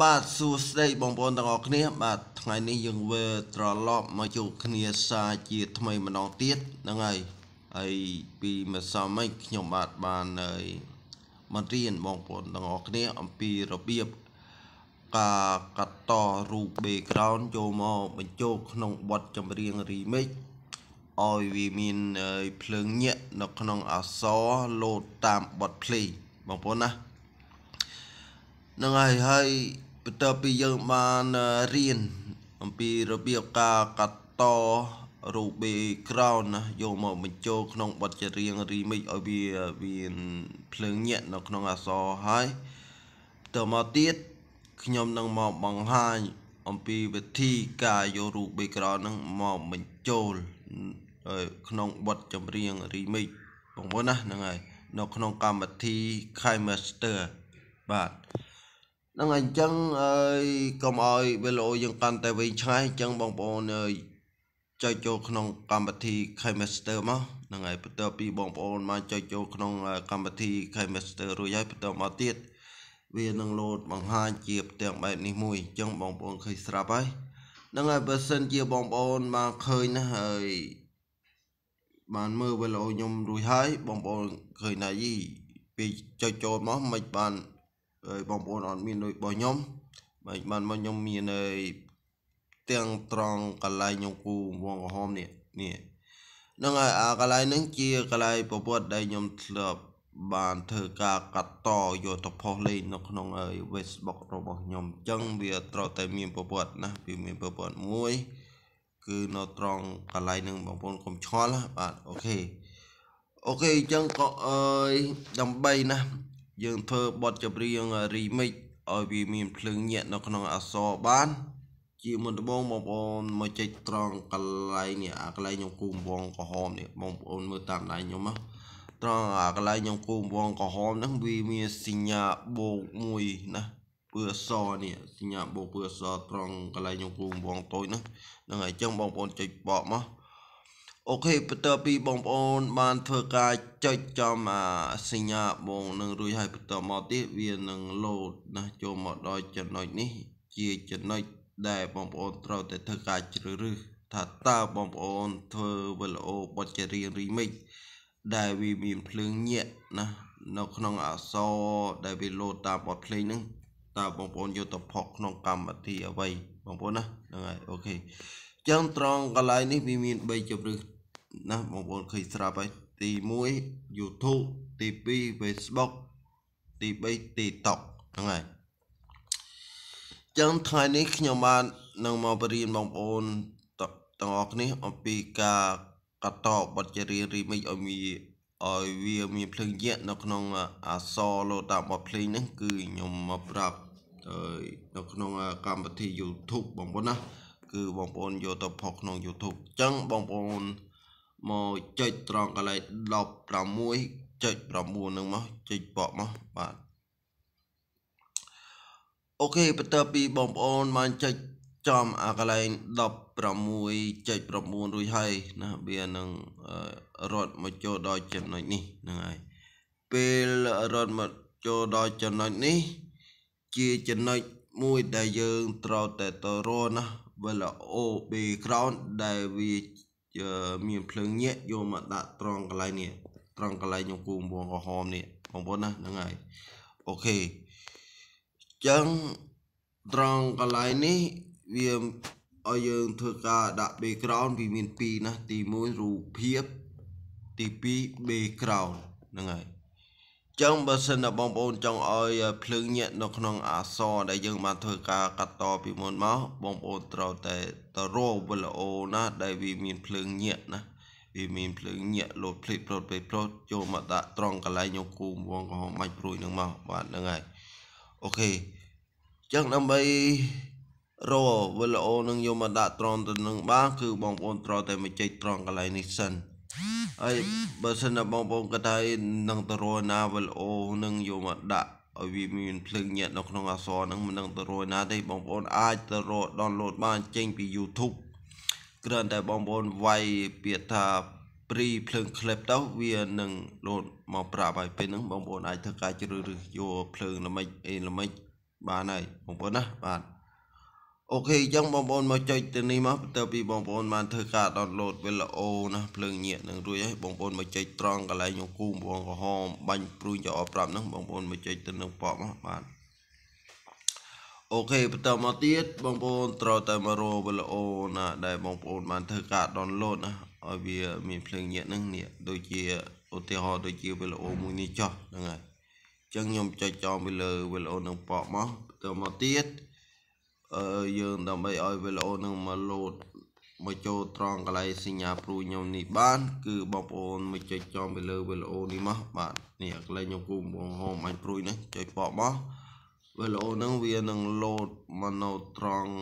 បាទសួស្តីបងប្អូនទាំងអស់គ្នាបាទថ្ងៃនេះយើងវិលត្រឡប់មកជួបគ្នាសាជាថ្មីម្ដងទៀតហ្នឹងហើយហើយពីម្សិលមិញខ្ញុំបាទបានហើយមករៀនបងប្អូនទាំងអស់គ្នាអំពីរបៀបការកាត់តរូប background ចូលមកបញ្ចូលក្នុងបទចម្រៀង remix ឲ្យវាមានភ្លើងញាក់នៅក្នុងអក្សរលោតតាមបទភ្លេងបងប្អូនណានឹងហើយហើយបន្ទាប់ពីយើងបានរៀនអំពីរបៀបការកាត់តរូប background ណាយកមកបញ្ចូលក្នុងបទចម្រៀង remix ឲ្យវាវាភ្លើងញាក់នៅក្នុងអក្សរហើយបន្ទាប់មកទៀតខ្ញុំនឹងមកបង្ហាញអំពីវិធីការយករូប background ហ្នឹងមកបញ្ចូលក្នុងបទចម្រៀង remix បងប្អូនណាហ្នឹងហើយនៅ ក្នុងកម្មវិធី Chimester បាទហ្នឹងហើយអញ្ចឹងអើយកុំឲ្យវីដេអូយើងកាន់តែវែងឆ្ងាយអញ្ចឹងបងប្អូនចុចចូលក្នុងកម្មវិធី Chemester មកហ្នឹងហើយបន្ទាប់ពីបងប្អូនមកចុចចូលក្នុងកម្មវិធី Chemester រួចហើយបន្តមកទៀតវានឹងលោតបង្ហាញជាផ្ទាំងបែបនេះមួយអញ្ចឹងបងប្អូនឃើញស្រាប់ហើយហ្នឹងហើយបើសិន ជាបងប្អូនមកឃើញណាហើយបានមើលវីដេអូខ្ញុំរួចហើយបងប្អូនឃើញណាយីពេលចុចចូលមកមិនបានហើយបងប្អូនអត់មានដូចបងខ្ញុំបាទបានមកខ្ញុំមានហើយទាំងត្រង់កន្លែងខ្ញុំគូវងក្រហមនេះនេះនឹងហើយអាកន្លែងហ្នឹងជាកន្លែងប្រវត្តិដែលខ្ញុំធ្លាប់បានធ្វើការកាត់តយកទៅផុសលេខនៅក្នុង Facebook របស់ខ្ញុំអញ្ចឹងវាត្រូវតែមានប្រវត្តិណាវាមានប្រវត្តិមួយគឺនៅត្រង់កន្លែងហ្នឹងបងប្អូនកុំឆ្ងល់បាទអូខេអូខេអញ្ចឹងក៏អើយដើម្បីណាយើងធ្វើបទចម្រៀង remix ឲ្យវាមានភ្លើងញាក់នៅក្នុងអក្សរបានជាមុនដំបូងបងប្អូនមកចុចត្រង់កន្លែងនេះអាកន្លែងខ្ញុំគូម្បងក្រហមនេះបងប្អូនមើលតាមដៃខ្ញុំមកត្រង់អាកន្លែងខ្ញុំគូម្បងក្រហមហ្នឹងវាមានសញ្ញាបូកមួយណាពើសនេះសញ្ញាបូកពើសត្រង់កន្លែងខ្ញុំគូម្បងតូចហ្នឹងហ្នឹងហើយអញ្ចឹងបងប្អូនចុចបកមកអូខេបន្ទាប់ពីបងប្អូនបានធ្វើការចុចចំអាសញ្ញាបងនឹងរួចហើយបន្ទាប់មកទៀតវានឹងឡូតណាចូលមកដល់ចំណុចនេះ ជាចំណុចដែលបងប្អូនត្រូវតែធ្វើការជ្រើសរើសថាតើបងប្អូនធ្វើវីដេអូបទចម្រៀង remix ដែលវាមានភ្លើងញាក់ណានៅក្នុងអក្សរដែលវាលោតតាមបទភ្លេងហ្នឹងតើបងប្អូនយកទៅផុសក្នុង កម្មវិធីអ្វីបងប្អូនណាហ្នឹងហើយអូខេចឹងត្រង់កន្លែងនេះវាមាន3ជម្រើសណាបងប្អូនឃើញស្រាប់ហើយទី1 YouTube ទី2 Facebook ទី3 TikTok ហ្នឹងហើយចឹងថ្ងៃនេះខ្ញុំបាននឹងមកបរៀនបងប្អូនទាំងអស់គ្នាអំពីការកតបទចម្រៀង remix ឲ្យមានឲ្យវាមានភ្លើងយកនៅក្នុងអសលោតាមបទភ្លេងហ្នឹងគឺខ្ញុំមកប្រាប់ នៅក្នុងកម្មវិធី YouTube បងប្អូនណាគឺបងប្អូនយកទៅផុសក្នុង YouTube អញ្ចឹងបងប្អូនមកចុចត្រង់កន្លែង16.9នឹងមកចុចបកមកបាទអូខេបន្ទាប់ពីបងប្អូនបានចុចចំអាកន្លែង16.9រួចហើយណាវានឹងរត់មកចូលដល់ចំណុចនេះហ្នឹងហើយពេលរត់មកចូលដល់ចំណុចនេះ ជាចំណុចមួយដែលយើង ត្រូវតែតរណា VLOB ground ដែលវាមានភ្លើងញាក់យកមកដាក់ត្រង់កន្លែងនេះត្រង់កន្លែងខ្ញុំគូមួងក្រហមនេះបងប្អូនណាហ្នឹងហើយអូខេអញ្ចឹងត្រង់កន្លែងនេះវាឲ្យយើងធ្វើការដាក់ background វាមាន2ណា ទី1រូបភាពទី2 background ហ្នឹងហើយចឹងបើសិនតែបងប្អូនចង់ឲ្យភ្លើងញាក់នៅក្នុងអសរដែលយើងបានធ្វើការកាត់តពីមុនមកបងប្អូនត្រូវតែតរោវីដេអូណាដែលវាមានភ្លើងញាក់ណាវាមានភ្លើងញាក់លោតភ្លេចប្រូតពេលប្រូតចូលមកដាក់ត្រង់កន្លែងញោគូមវងកំហុសបាច់ព្រួយនឹងមកបាទហ្នឹងហើយអូខេចឹងដើម្បីរោវីដេអូនឹងយកមកដាក់ត្រង់ទៅនឹងបានគឺបងប្អូនត្រូវតែមកចែកត្រង់កន្លែងនេះសិនហើយបើសិនតែបងប្អូនគាត់ថានឹងទៅរណាវលអូនឹងយកមកដាក់ឲ្យវាមានភ្លើងញាក់នៅក្នុងអសរហ្នឹងមិននឹងទៅរណាទេបងប្អូន អាចទៅរក download បានចេញពី YouTube គ្រាន់តែបងប្អូនវាយពាក្យថា pre ភ្លើង clip ទៅវានឹងលោតមកប្រាប់ហើយពេលហ្នឹងបងប្អូនអាចធ្វើការជ្រើសរើសយកភ្លើងល្មិចអីល្មិចបានហើយបងប្អូនណាបាទអូខេអញ្ចឹងបងប្អូនមកចុចទៅនេះមកបន្ទាប់ពីបងប្អូនបានធ្វើការ download វីដេអូណាភ្លើងញាក់នឹងរួចហើយបងប្អូនមកចុចត្រង់កន្លែងយង្គូបងក្រហមបាញ់ព្រួយចោលប្រាប់ហ្នឹងបងប្អូនមកចុចទៅនឹងប៉កមកបាទអូខេបន្តមកទៀតបងប្អូនត្រូវតែមករវីដេអូណាដែលបងប្អូនបានធ្វើការ download ណាឲ្យវាមានភ្លើងញាក់ហ្នឹងនេះដូចជាឧទាហរណ៍ដូចជាវីដេអូមួយនេះចោះហ្នឹងហើយអញ្ចឹងខ្ញុំចុចចោលពីលើវីដេអូនឹងប៉កមកបន្តមកទៀតយើង ដើម្បីឲ្យវីដេអូនឹងមកលោតមកចូលត្រង់កន្លែងសញ្ញាព្រូខ្ញុំនេះបាន គឺបងប្អូនមកចុចចំទៅលើវីដេអូនេះមកបាទនេះកន្លែងខ្ញុំគូបង្ហមអញព្រួយនេះចុចបកមកវីដេអូនឹងវានឹងលោតមកនៅត្រង់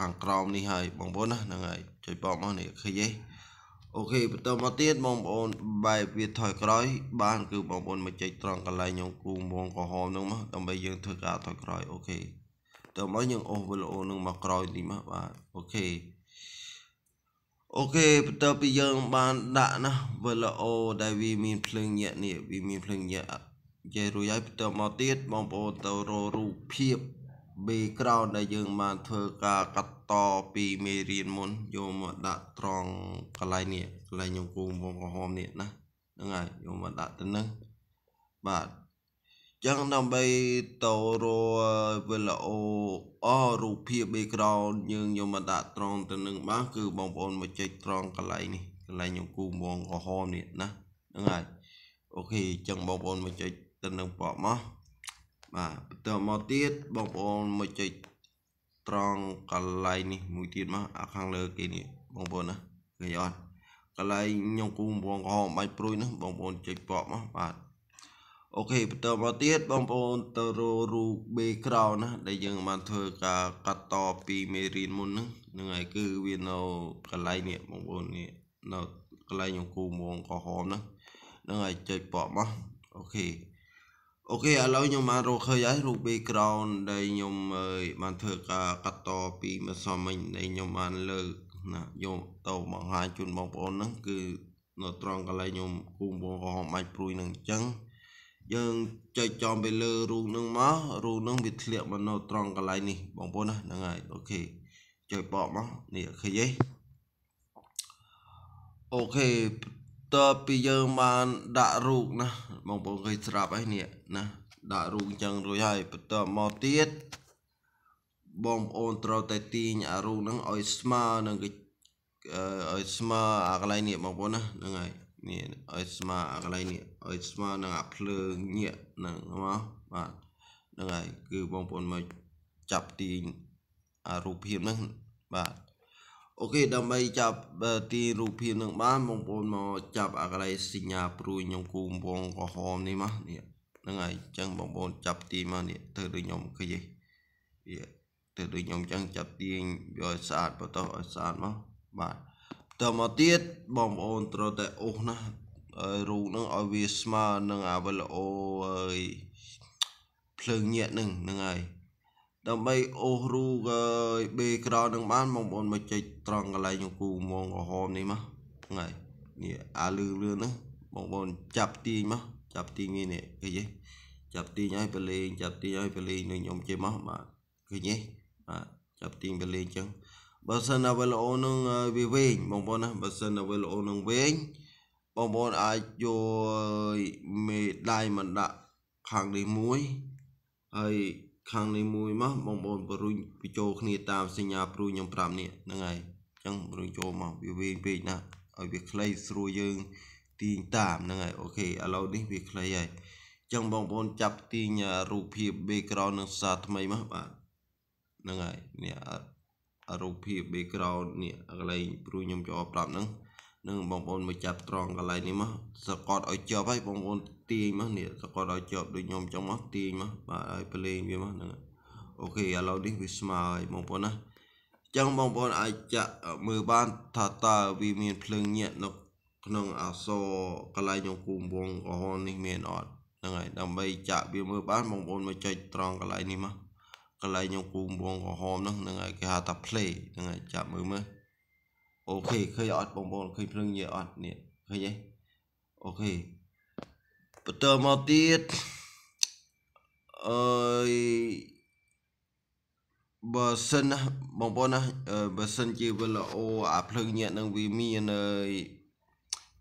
ខាងក្រោមនេះហើយបងប្អូនណាហ្នឹងហើយចុចបកមកនេះឃើញទេអូខេបន្តមកទៀតបងប្អូនបែបវាថយក្រោយ បាន គឺបងប្អូនមកចុចត្រង់កន្លែងខ្ញុំគូមងក្រហមហ្នឹងមកដើម្បីយើងធ្វើការថយក្រោយអូខេទៅមកយើងអូសវីដេអូនឹងមកក្រោយនេះមកបាទអូខេអូខេបន្ទាប់ពីយើង បានដាក់ណាវីដេអូដែលវាមានភ្លើងញាក់នេះវាមានភ្លើងញាក់និយាយរួចហើយបន្ទាប់មកទៀតបងប្អូនទៅរករូបភាព background ដែលយើងបានធ្វើការកាត់តពីមេរៀនមុនយកមកដាក់ត្រង់កន្លែងនេះកន្លែងខ្ញុំគូមកក្រហមនេះណាហ្នឹងហើយយកមកដាក់ទៅនឹងបាទចឹងដើម្បីទៅរវីដេអូអរូបភាព background យើងយកមកដាក់ត្រង់ទៅនឹងបានគឺបងប្អូនមកចុចត្រង់កន្លែងនេះកន្លែងខ្ញុំគូមងក្រហមនេះណាហ្នឹងហើយអូខេចឹងបងប្អូនមកចុចទៅនឹងប្រអប់មកបាទបន្តមកទៀតបងប្អូនមកចុចត្រង់កន្លែងនេះមួយទៀតមកអាខាងលើគេនេះបងប្អូនណាឃើញអត់កន្លែងខ្ញុំគូមងក្រហមបាច់ព្រួយណាបងប្អូនចុចប្រអប់មកបាទអូខេបន្តមកទៀតបងប្អូនទៅរករូប background ណាដែលយើងបានធ្វើការកាត់តពីមេរៀនមុនហ្នឹងហ្នឹងហើយគឺវានៅកន្លែងនេះបងប្អូននេះនៅកន្លែងអង្គុំងក្រហមហ្នឹងហ្នឹងហើយចុចប៉កមកអូខេអូខេឥឡូវខ្ញុំបានរកឃើញហើយរូប background ដែលខ្ញុំបានធ្វើការកាត់តពីម្សិលមិញដែលខ្ញុំបានលើកណាយកទៅបង្ហាញជូនបងប្អូនហ្នឹងគឺនៅត្រង់កន្លែងខ្ញុំគូមបងក្រហមបាច់ព្រួយនឹងអញ្ចឹងយើងចុចចំទៅលើរូបនឹងមករូបនឹងវាធ្លាក់មកនៅត្រង់កន្លែងនេះបងប្អូនណាហ្នឹងហើយអូខេចុចបកមកនេះឃើញទេអូខេតើពីយើងបានដាក់រូបណាបងប្អូនឃើញស្រាប់ហើយនេះណា ដាក់រូបអញ្ចឹងរួចហើយបន្តមកទៀតបងប្អូនត្រូវតែទាញអារូបហ្នឹងឲ្យស្មើនឹងឲ្យស្មើអាកន្លែងនេះបងប្អូនណាហ្នឹងហើយនេះឲ្យស្មើអាកន្លែងនេះឲ្យស្មើនឹងអាភ្លើងញាក់ហ្នឹងមកបាទហ្នឹងហើយគឺបងប្អូនមកចាប់ទាញអារូបភាពហ្នឹងបាទអូខេដើម្បីចាប់ទាញរូបភាពហ្នឹងបានបងប្អូនមកចាប់អាកន្លែងសញ្ញាព្រួយខ្ញុំគូវងក្រហមនេះមកនេះហ្នឹងហើយអញ្ចឹងបងប្អូនចាប់ទាញមកនេះធ្វើដូចខ្ញុំឃើញទេធ្វើដូចខ្ញុំអញ្ចឹងចាប់ទាញវាឲ្យស្អាតបន្តឲ្យស្អាតមកបាទតមកទៀតបងប្អូនត្រូវតែអូសណារូបនឹងឲ្យវាស្មើនឹងអាវិលអូអើយភ្លើងញាក់នឹងហ្នឹងហើយដើម្បីអូសរូបអើយបេក្រោនឹងបាន បងប្អូនមកចុចត្រង់កន្លែងជង្គូមងក្រហមនេះមកហ្នឹងហើយនេះអាលឺលឿនហ្នឹងបងប្អូនចាប់ទាញមកចាប់ទាញនេះនេះឃើញទេចាប់ទាញឲ្យប្រលេងចាប់ទាញឲ្យប្រលេងនឹងខ្ញុំជិះមកបាទឃើញទេបាទចាប់ទាញប្រលេងអញ្ចឹងបើសិនណាវីដេអូនឹងវាវែងបងប្អូនណាបើសិនណាវីដេអូនឹងវែងបងប្អូនអាចយកមេដៃមកដាក់ខាងនេះមួយហើយខាងនេះមួយមកបងប្អូនបរុញបញ្ចូលគ្នាតាមសញ្ញាព្រួយខ្ញុំ5នេះហ្នឹងហើយអញ្ចឹងបរុញចូលមកវាវែងពេកណាឲ្យវាខ្លីស្រួលយើងទាញតាមហ្នឹងហើយអូខេឥឡូវនេះវាខ្លីហើយចឹងបងប្អូនចាប់ទាញរូបភាព background នឹងសារថ្មីមកបាទហ្នឹងហើយនេះរូបភាព background នេះកន្លែងព្រោះខ្ញុំជាប់10ហ្នឹងនឹងបងប្អូនមកចាប់ត្រង់កន្លែងនេះមកសកតឲ្យជាប់ហើយបងប្អូនទាញមកនេះសកតឲ្យជាប់ដូចខ្ញុំចឹងមកទាញមកបាទឲ្យប្រលេងវាមកហ្នឹងអូខេឥឡូវនេះវាស្មើហើយបងប្អូនណាចឹងបងប្អូនអាចចាក់មើលបានថាតើវាមានភ្លើងញាក់នៅក្នុងអសរកន្លែងអង្គវងក្រហមនេះមានអត់ហ្នឹងហើយដើម្បីចាក់វាមើលបានបងប្អូនមកចុចត្រង់កន្លែងនេះមកកន្លែងខ្ញុំគូបងក្រហមនោះហ្នឹងហើយគេហៅថា play ហ្នឹងហើយចាប់មើលមើលអូខេឃើញអត់បងប្អូនឃើញភ្លើងញ៉ែអត់នេះឃើញទេអូខេបន្តមកទៀតអើយបើសិនណាបងប្អូនណាបើសិនជាវាល្អអាភ្លើងញាក់នឹងវាមានអើយ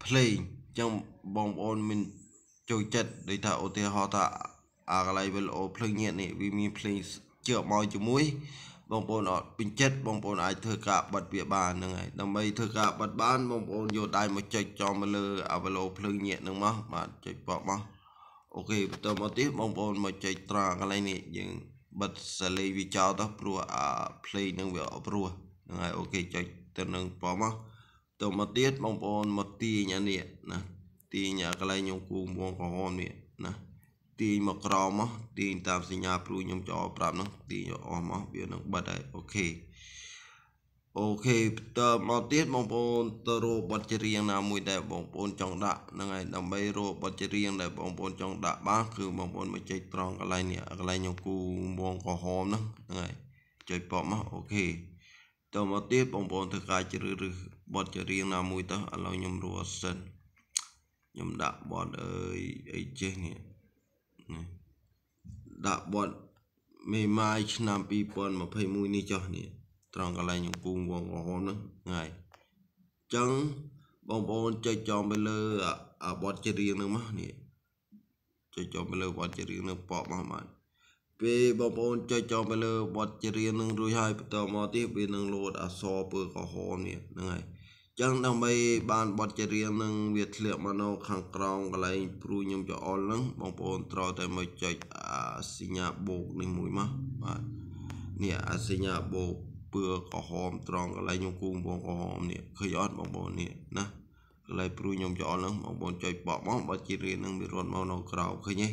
play អញ្ចឹងបងប្អូនមានចូលចិត្តដូចថាឧទាហរណ៍ថាអាកន្លែងវាល្អភ្លើងញាក់នេះវាមាន play ជាប់មកជាមួយ បងប្អូនអត់ពេញចិត្តបងប្អូនអាចធ្វើការបិទវាបានហ្នឹងហើយដើម្បីធ្វើការបិទបានបងប្អូនយកដៃមកចុចចំមកលើអាវ៉ាឡូភ្លើងញាក់ហ្នឹងមកបាទចុចបបមកអូខេបន្តមកទៀត បងប្អូនមកចុចត្រង់កន្លែងនេះយើងបិទសាលេងវាចោលទៅព្រោះអា play ហ្នឹងវាអត់ព្រោះហ្នឹងហើយអូខេចុចទៅនឹងបបមកបន្តមកទៀតបងប្អូនមកទាញអានេះណាទាញអាកន្លែងញោមគូមួងក្រហមនេះណាទាញមកក្រមកទាញតាមសញ្ញាព្រួយខ្ញុំចោលប្រាប់នោះទាញអស់មកវានឹងបិទហើយអូខេអូខេបន្តមកទៀតបងប្អូនទៅរកបទចម្រៀងណាមួយដែលបងប្អូនចង់ដាក់ហ្នឹងហើយដើម្បីរកបទចម្រៀងដែលបងប្អូនចង់ដាក់បានគឺបងប្អូនមកចុចត្រង់កន្លែងនេះកន្លែងខ្ញុំគូវងក្រហមហ្នឹងហ្នឹងហើយចុចប៉ុបមកអូខេតមកទៀតបងប្អូនធ្វើការជ្រើសរើសបទចម្រៀងណាមួយទៅឥឡូវខ្ញុំរកសិនខ្ញុំដាក់បទអើយអីចេះនេះនេះដាក់បទមេម៉ាយឆ្នាំ2021នេះចុះនេះត្រង់កន្លែងខ្ញុំពូងវងក្រហមហ្នឹងថ្ងៃអញ្ចឹងបងប្អូនចុចចំទៅលើបទចម្រៀងហ្នឹងមកនេះចុចចំទៅលើបទចម្រៀងហ្នឹងប៉កមកបាទពេលបងប្អូនចុចចំទៅលើបទចម្រៀងហ្នឹងរួចហើយបន្តមកទៀតវានឹងលោតអសរពើក្រហមនេះហ្នឹងហើយចឹងដើម្បីបានបទចម្រៀងនឹងវាធ្លាក់មកនៅខាងក្រោមកន្លែងព្រួយខ្ញុំចអល់នឹងបងប្អូនត្រូវតែមកចុចអាសញ្ញាបូកនេះមួយមកបាទនេះអាសញ្ញាបូកពឿក្រហមត្រង់កន្លែងខ្ញុំគូបងក្រហមនេះឃើញអត់បងប្អូននេះណាកន្លែងព្រួយខ្ញុំចអល់នឹងបងប្អូនចុចបកមកបទចម្រៀងនឹងវារត់មកនៅក្រោមឃើញទេ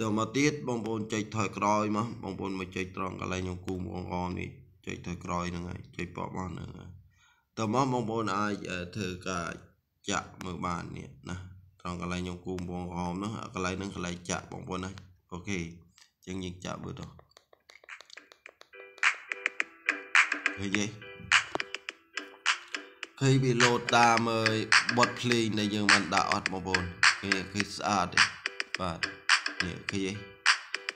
តើមកទៀតបងប្អូនចុចថយក្រោយមកបងប្អូនមកចុចត្រង់កន្លែងខ្ញុំគូបងក្រហមនេះចុចថយក្រោយហ្នឹងហើយចុចបកមកហ្នឹងហើយតមកបងប្អូនអាចធ្វើការចាក់មើលបាននេះណាត្រង់កន្លែងខ្ញុំគូបងក្រហមនោះកន្លែងនឹងកន្លែងចាក់បងប្អូនណាអូខេចឹងយើងចាក់មើលទៅឃើញទេឃើញវាលោតតាមអើយបត់ភ្លេងដែលយើងបានដាក់អត់បងប្អូនឃើញឃើញស្អាតទេបាទនេះឃើញទេ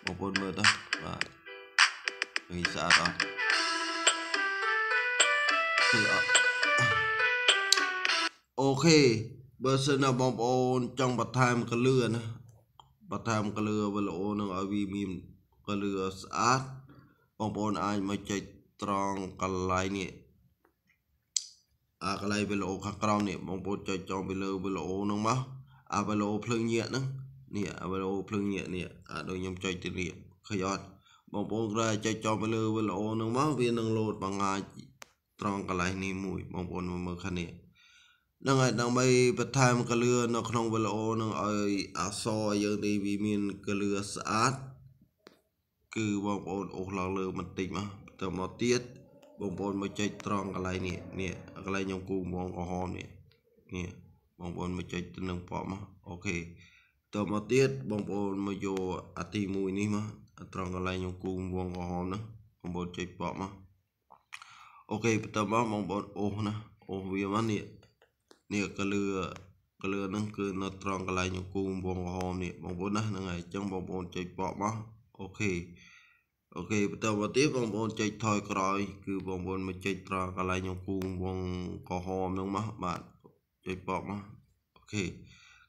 បងប្អូនមើលទៅបាទឃើញស្អាតអត់ឃើញអត់អូខេបើសិនណាបងប្អូនចង់បន្ថែមកលឿណាបន្ថែមកលឿវីដេអូនឹងឲ្យវាមានកលឿស្អាតបងប្អូនអាចមកចុចត្រង់កន្លែងនេះអាកន្លែងវីដេអូខាងក្រោមនេះបងប្អូនចុចចង់ទៅលើវីដេអូនឹងមកអាវីដេអូភ្លើងញាក់ហ្នឹងនេះអាវីដេអូភ្លើងញាក់នេះអាដូចខ្ញុំចុចទៅនេះឃើញអត់បងប្អូនក្រោយចុចចង់ទៅលើវីដេអូនឹងមកវានឹងលោតបង្ហាញត្រង់កន្លែងនេះមួយបងប្អូនមើលខាងនេះហ្នឹងហើយដើម្បីបន្ថែមកលឿនៅក្នុងវីដេអូនឹងឲ្យអសរយើងនេះវាមានកលឿស្អាតគឺបងប្អូនអូសឡើងលើបន្តិចមកបន្តមកទៀតបងប្អូនមកចុចត្រង់កន្លែងនេះនេះកន្លែងខ្ញុំគូមងក្រហមនេះនេះបងប្អូនមកចុចទៅនឹងពណ៌មកអូខេតមកទៀតបងប្អូនមកយកអាទី1នេះមកត្រង់កន្លែងខ្ញុំគូវងក្រហមនោះបងប្អូនចុចពណ៌មកអូខេបន្តមកបងប្អូនអូសណាអូសវាមកនេះនេះកលឿកលឿហ្នឹងគឺ នៅត្រង់កន្លែងគូវងក្រហមនេះបងប្អូនណាហ្នឹងហើយអញ្ចឹងបងប្អូនចុចបកមកអូខេអូខេបន្តមកទៀតបងប្អូនចុចថយក្រោយ គឺបងប្អូនមកចុចត្រង់កន្លែងគូវងក្រហមហ្នឹងមកបាទចុចបកមកអូខេ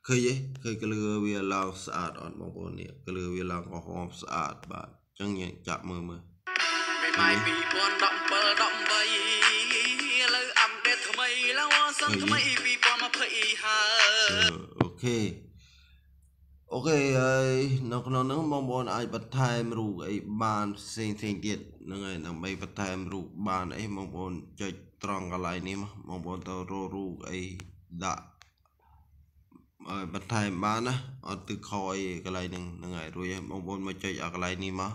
ឃើញទេឃើញកលឿវាឡើងស្អាតអត់បងប្អូននេះកលឿវាឡើងក្រហមស្អាតបាទអញ្ចឹងយើងចាប់មើលមើលពីម៉ៃ2017 18លើអាំដេតថ្មីឡើងសិនថ្មី2020ហើយអូខេអូខេហើយនៅក្នុងហ្នឹងបងប្អូនអាចបន្ថែមរូបអីបានផ្សេងផ្សេងទៀតហ្នឹងហើយដើម្បីបន្ថែមរូបបានអីបងប្អូនចុចត្រង់កន្លែងនេះមកបងប្អូនទៅរករូបអីដាក់បន្ថែមបានណាអត់ទៅខអីកន្លែងហ្នឹងហ្នឹងហើយរួចហើយបងប្អូនមកចុចអាកន្លែងនេះមក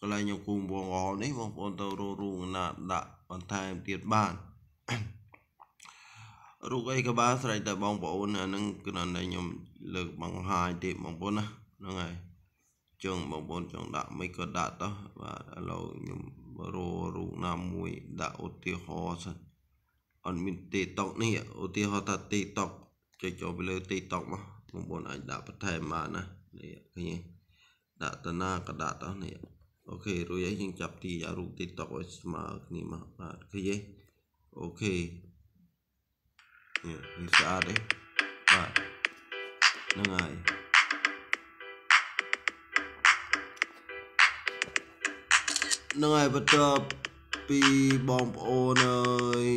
កន្លែងខ្ញុំគូបងអនេះបងប្អូនទៅរករូងណាដាក់បន្ថែមទៀតបានរូបអីក៏បានស្រេចតែបងប្អូនអានឹងគឺនៅខ្ញុំលើកបង្ហាញទេបងប្អូនណាហ្នឹងហើយចឹងបងប្អូនចង់ដាក់មិនក៏ដាក់តោះបាទឥឡូវខ្ញុំរករូបណាមួយដាក់ឧទាហរណ៍សិនអត់មាន TikTok នេះឧទាហរណ៍ថា TikTok ចុចចូលទៅលើ TikTok មកបងប្អូនអាចដាក់បន្ថែមបានណានេះឃើញដាក់តាណាក៏ដាក់តោះនេះអូខេរួចហើយយើងចាប់ទីយករូប TikTok ឲ្យស្មើគ្នាមកបាទឃើញទេអូខេនេះវាស្អាតទេបាទហ្នឹងហើយហ្នឹងហើយបន្ទាប់ពីបងប្អូនអើយ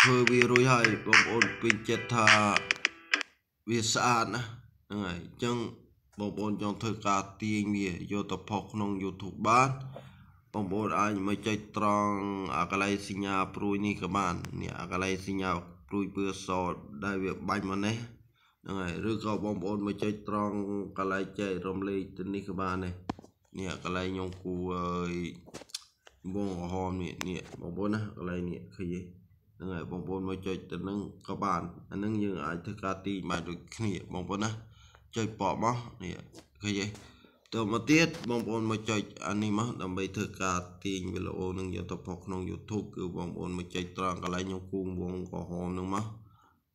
ធ្វើវារួចហើយបងប្អូនពេញចិត្តថាវាស្អាតណាហ្នឹងហើយអញ្ចឹងបងប្អូនចង់ធ្វើការទាញវាយកទៅផុសក្នុង YouTube បានបងប្អូនអាចមកចុចត្រង់អាកល័យសញ្ញាព្រួយនេះក៏បាននេះអាកល័យសញ្ញាព្រួយពើសដែលវាបាញ់មកនេះហ្នឹងហើយឬក៏បងប្អូនមកចុចត្រង់កន្លែងចែករំលែកទៅនេះក៏បានដែរនេះកន្លែងខ្ញុំគូអើយបងក្រហមនេះនេះបងប្អូនណាកន្លែងនេះឃើញទេហ្នឹងហើយបងប្អូនមកចុចទៅនឹងក៏បានអានឹងយើងអាចធ្វើការទីបានដូចគ្នាបងប្អូនណាចុចពណ៌មកនេះឃើញទេតទៅមកទៀតបងប្អូនមកចុចអានេះមកដើម្បីធ្វើការទាញវីដេអូនឹងយកទៅផុសក្នុង YouTube គឺបងប្អូនមកចុចត្រង់កន្លែងខ្ញុំគូងវងក្រហមនឹងមក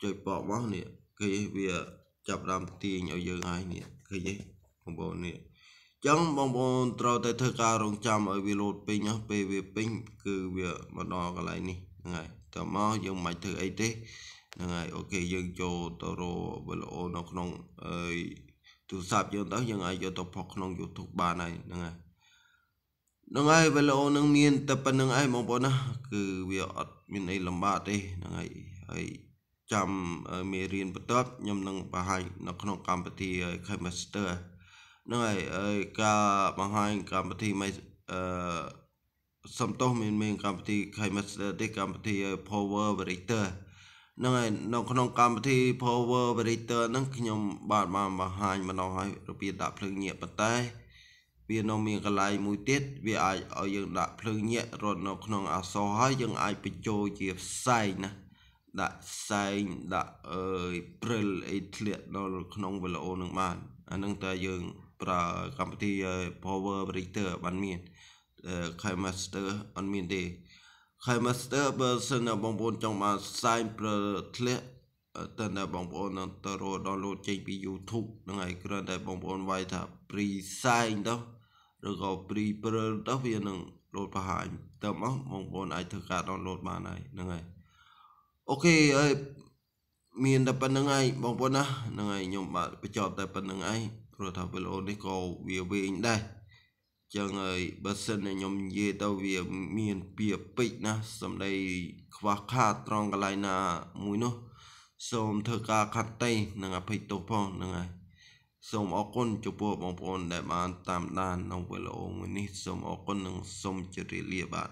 ចុចបកមកនេះគេវាចាប់ដើមទាញឲ្យយើងហើយនេះឃើញទេបងប្អូននេះអញ្ចឹងបងប្អូន ត្រូវតែធ្វើការរងចាំឲ្យវាលោតពេញណាពេលវាពេញ គឺវាមកដល់កន្លែងនេះហ្នឹងហើយតើមកយើងមិនធ្វើអីទេហ្នឹងហើយអូខេយើងចូលទៅរកវីដេអូនៅក្នុងអឺទូរស័ព្ទយើងទៅយើងអាចយកទៅផុសក្នុង YouTube បានហើយហ្នឹងហើយហ្នឹងហើយវីដេអូនឹងមានតែប៉ុណ្្នឹងឯងបងប្អូនណា គឺវាអត់មានអីលំបាកទេហ្នឹងហើយហើយចាំមេរៀនបន្ទាប់ខ្ញុំនឹងបង្ហាញនៅក្នុង កម្មវិធី Chemistry ហ្នឹងហើយហើយការបង្ហាញកម្មវិធីមិនអឺសំទោសមាន មានកម្មវិធី Chemistry ទេកម្មវិធី Power Vector ហ្នឹងហើយនៅក្នុងកម្មវិធី Power Variator ហ្នឹងខ្ញុំ បាទបានបង្ហាញម្ដងហើយរបៀបដាក់ភ្លើងញាក់ប៉ុន្តែវានៅមានកន្លែងមួយទៀតវាអាចឲ្យយើងដាក់ភ្លើងញាក់រត់នៅក្នុង អសរហើយយើងអាចបញ្ចូលជាផ្សែងណាដាក់ផ្សែងដាក់អឺព្រិលអីធ្លាក់ដល់ក្នុងវីដេអូនឹងបានអានឹងតែយើងប្រើកម្មវិធី Power Variator បានមាន Camera Master អត់មានទេ Trimester បើសិនណាបងប្អូនចង់បាន sign ប្រធ្លាក់តើណាបងប្អូននឹងទៅរក download ចេញពី YouTube ហ្នឹងហើយគ្រាន់តែបងប្អូនវាយថា pre sign ទៅឬក៏ pre ប្រទៅវានឹង load បង្ហាញទៅមកបងប្អូនអាចធ្វើការ download បានហើយហ្នឹងហើយអូខេហើយមានតែប៉ុណ្្នឹងឯងបងប្អូនណាហ្នឹងហើយខ្ញុំបាទបញ្ចប់តែប៉ុណ្្នឹងឯងព្រោះថាវីដេអូនេះក៏វាវែងដែរចឹងហើយបើសិនតែខ្ញុំនិយាយទៅវាមានពាក្យពេចណាសំដីខ្វះខាតត្រង់កន្លែងណាមួយនោះសូមធ្វើការខាត់តៃនិងអភ័យទោសផងហ្នឹងហើយសូមអរគុណចំពោះបងប្អូនដែលបានតាមដានក្នុងវីដេអូមួយនេះសូមអរគុណនិងសូមជម្រាបលាបាទ